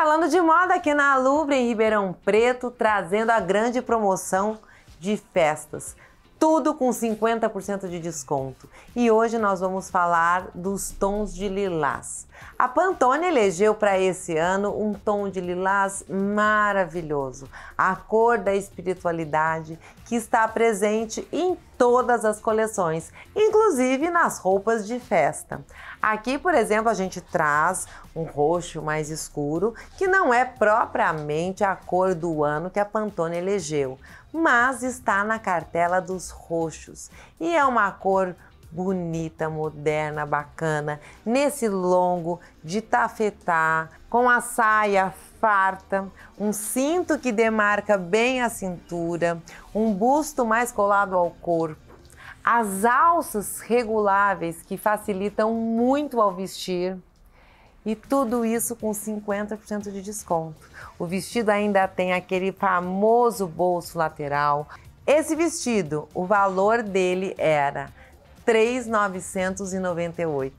Falando de moda aqui na Lubre, em Ribeirão Preto, trazendo a grande promoção de festas. Tudo com 50% de desconto. E hoje nós vamos falar dos tons de lilás. A Pantone elegeu para esse ano um tom de lilás maravilhoso, a cor da espiritualidade que está presente em todas as coleções, inclusive nas roupas de festa. Aqui, por exemplo, a gente traz um roxo mais escuro, que não é propriamente a cor do ano que a Pantone elegeu, mas está na cartela dos roxos e é uma cor bonita, moderna, bacana, nesse longo de tafetá, com a saia farta, um cinto que demarca bem a cintura, um busto mais colado ao corpo, as alças reguláveis que facilitam muito ao vestir e tudo isso com 50% de desconto. O vestido ainda tem aquele famoso bolso lateral. Esse vestido, o valor dele era 3.998.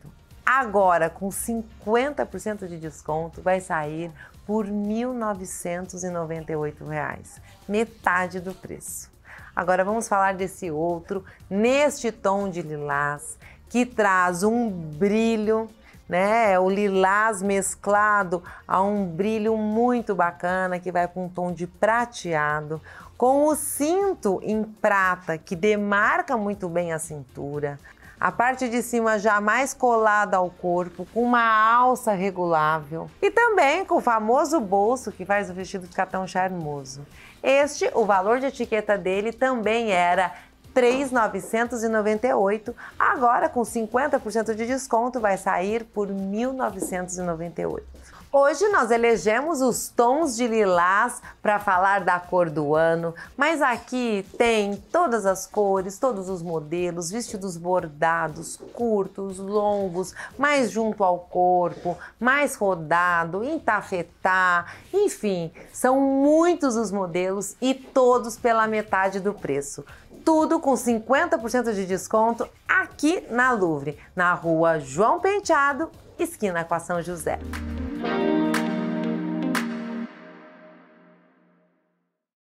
Agora, com 50% de desconto, vai sair por R$ 1.998, reais, metade do preço. Agora vamos falar desse outro, neste tom de lilás, que traz um brilho, né? É o lilás mesclado a um brilho muito bacana que vai para um tom de prateado, com o cinto em prata que demarca muito bem a cintura a parte de cima já mais colada ao corpo, com uma alça regulável e também com o famoso bolso que faz o vestido ficar tão charmoso. Este, o valor de etiqueta dele também era 3.998. Agora, com 50% de desconto, vai sair por 1.998. Hoje nós elegemos os tons de lilás para falar da cor do ano, mas aqui tem todas as cores, todos os modelos, vestidos bordados, curtos, longos, mais junto ao corpo, mais rodado, entafetá, enfim, são muitos os modelos e todos pela metade do preço tudo com 50% de desconto aqui na Louvre, na rua João Penteado, esquina com a São José.